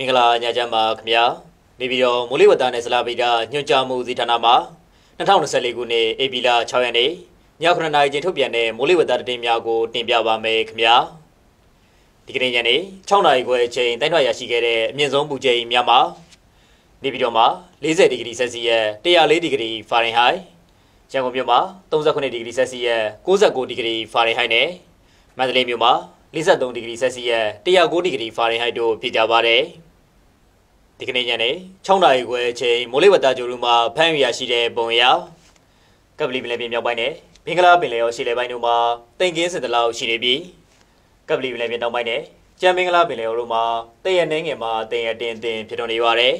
မင်္ဂလာညချမ်းပါခင်ဗျာနေပြည်တော်မိုးလေဝသနဲ့ဇလာဗိဒညွှန်ကြားမှုစီဌာနမှ2024ခုနှစ်ဧပြီလ6ရက်နေ့ည9:00နာရီချိန်ထုတ်ပြန်တဲ့မိုးလေဝသသတင်းများကိုတင်ပြပါမယ်ခင်ဗျာဒီကနေ့ညနေ6:00နာရီခွဲအချိန်တိုင်းထွာရရှိခဲ့တဲ့အမြင့်ဆုံးပူချိန်များမှာနေပြည်တော်မှာ40ဒီဂရီဆယ်စီယက်104ဒီဂရီဖာရင်ဟိုက်ရန်ကုန်မြို့မှာ39ဒီဂရီဆယ်စီယက်69ဒီဂရီဖာရင်ဟိုက်နဲ့မန္တလေးမြို့မှာ43ဒီဂရီဆယ်စီယက်109ဒီဂရီဖာရင်ဟိုက်တို့ဖြစ်ကြပါတယ်။ဒီကနေ့ညနေ6နာရီခွဲအချိန်မိုးလေဝသကြိုရူမှာဖမ်းရရှိတဲ့ပုံရကပလီပင်လယ်ပြင်မြောက်ပိုင်းနဲ့ဘင်္ဂလားပင်လယ်အော်ရှေ့လယ်ပိုင်းတို့မှာတိမ်ကင်းစင်တလောက်ရှိနေပြီးကပလီပင်လယ်ပြင်တောင်ပိုင်းနဲ့ကြံဘင်္ဂလားပင်လယ်အော်တို့မှာတည့်ရနေငယ်မှာတိမ်ရတင်တင်ဖြစ်တော်နေပါတယ်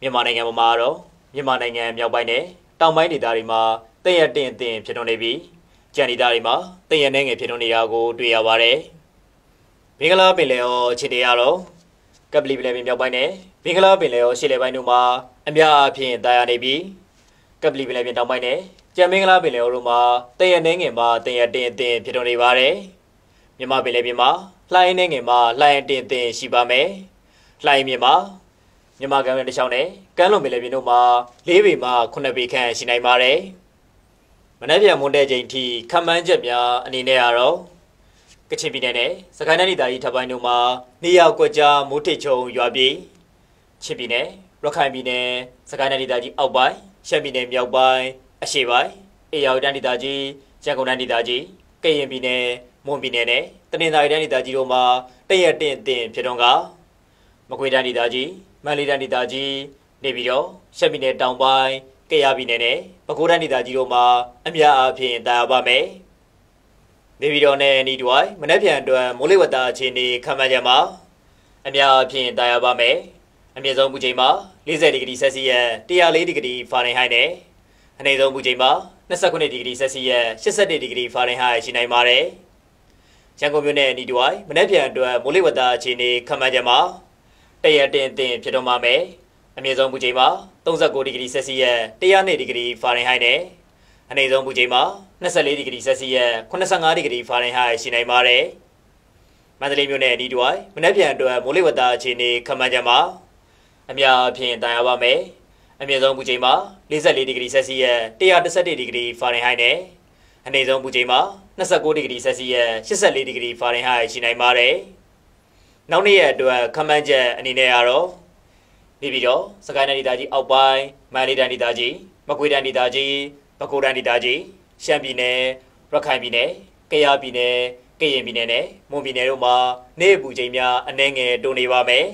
မြန်မာနိုင်ငံပေါ်မှာတော့မြန်မာနိုင်ငံမြောက်ပိုင်းနဲ့တောင်ပိုင်းဒေသတွေမှာတည့်ရတင်တင် ဖြစ်တော်နေပြီးကြံဒေသတွေမှာတည့်ရနေငယ်ဖြစ်တော်နေတာကိုတွေ့ရပါတယ်ဘင်္ဂလားပင်လယ်အော်ခြေတရတော့ကပလီပင်လယ်မြောက်ပိုင်းနဲ့မင်္ဂလာပင်လယ်ရောရှေ့လယ်ပိုင်းတို့မှာအများအားဖြင့်တာယာနေပြီးကပလီပင်လယ်ပြင်တောင်ပိုင်းနဲ့ကြံမင်္ဂလာပင်လယ်ရောတို့မှာတရနေငယ်မှာတရတင်အသင်ဖြစ်တော်နေပါတယ်။မြမပင်လယ်ပြင်မှာလှိုင်းနေငယ်မှာလှိုင်းတင်အသင်ရှိပါမယ်။လှိုင်းမြင်မှာမြမကမ်းရတစ်ချောင်းနဲ့ကမ်းလွန်ပင်လယ်ပြင်တို့မှာ၄ပေမှ9ပေခန့်ရှိနိုင်ပါတယ်။မနေ့ပြန်မွန်းတဲ့ချိန်ထိခမန်းချက်များအနေနဲ့ကတော့ကချင်ပြည်နယ်နဲ့စကိုင်းတိုင်းဒေသကြီးထပ်ပိုင်းတို့မှာနေရာကွက်ကြားမိုးထစ်ချုံရွာပြည်ချင်းပြည်နယ်ရခိုင်ပြည်နယ်စကိုင်းတိုင်းဒေသကြီးအောက်ပိုင်းရှမ်းပြည်နယ်မြောက်ပိုင်းအရှေ့ပိုင်းအေရဝတီတိုင်းဒေသကြီးရန်ကုန်တိုင်းဒေသကြီးကရင်ပြည်နယ်မွန်ပြည်နယ်နဲ့တနင်္သာရီတိုင်းဒေသကြီးတို့မှာတရက်တင်တင်ဖြစ်တော့ကမကွေးတိုင်းဒေသကြီးမန္တလေးတိုင်းဒေသကြီးနေပြီးတော့ရှမ်းပြည်နယ်တောင်ပိုင်းကယားပြည်နယ်နဲ့ပဲခူးတိုင်းဒေသကြီးတို့မှာအများအားဖြင့်တာယာပါမယ်။နေပြည်တော်နဲ့နီတဝိုင်မနေ့ပြန်အတွက်မိုးလေဝသအခြေအနေခန့်မှန်းချက်မှာအများအပြားတာယာပါမယ်။အမြင့်ဆုံးပူချိန်မှာ40ဒီဂရီဆက်စီယက်104ဒီဂရီဖာရင်ဟိုက်နဲ့အနိမ့်ဆုံးပူချိန်မှာ29ဒီဂရီဆက်စီယက်81ဒီဂရီဖာရင်ဟိုက်ရှိနိုင်ပါတယ်။ရန်ကုန်မြို့နဲ့နီတဝိုင်မနေ့ပြန်အတွက်မိုးလေဝသအခြေအနေခန့်မှန်းချက်မှာတရက်တင်တင်ဖြစ်တော့မှာမယ်။အမြင့်ဆုံးပူချိန်မှာ39ဒီဂရီဆက်စီယက်102ဒီဂရီဖာရင်ဟိုက်နဲ့အနိမ့်ဆုံးပူချိန်မှာ24ဒီဂရီဆက်စီယက်85ဒီဂရီဖာရင်ဟိုက်ရှိနိုင်ပါတယ်။မန္တလေးမြို့နယ်အနီးတစ်ဝိုက်မနက်ဖြန်အတွက်မိုးလေဝသအခြေအနေခန့်မှန်းချက်မှာအများအပြားတာယာပါမယ်။အမြင့်ဆုံးပူချိန်မှာ44ဒီဂရီဆက်စီယက်131ဒီဂရီဖာရင်ဟိုက်နဲ့အနည်းဆုံးပူချိန်မှာ29ဒီဂရီဆက်စီယက်84ဒီဂရီဖာရင်ဟိုက်ရှိနိုင်ပါတယ်။နောက်နေ့ရက်အတွက်ခန့်မှန်းချက်အနေနဲ့ကတော့ပြီးပြီးတော့စကိုင်းတိုင်းဒေသကြီးအောက်ပိုင်းမန္တလေးတိုင်းဒေသကြီးမကွေးတိုင်းဒေသကြီးပဲခူးတိုင်းဒေသကြီးရှမ်းပြည်နယ်ရခိုင်ပြည်နယ်ကယားပြည်နယ်ကရင်ပြည်နယ်နဲ့မွန်ပြည်နယ်တို့မှာနေပူချိန်များအနှဲငယ်တိုးနေပါမယ်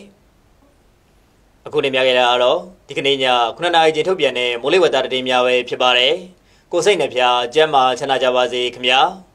။အခုနေများခဲ့တာကတော့ဒီကနေ့ည9နာရီချိန်ထုတ်ပြန်တဲ့မိုးလေဝသသတင်းများပဲဖြစ်ပါတယ်။ကိုစိတ်နှပြကျမ်းမာချမ်းသာကြပါစေခင်ဗျာ။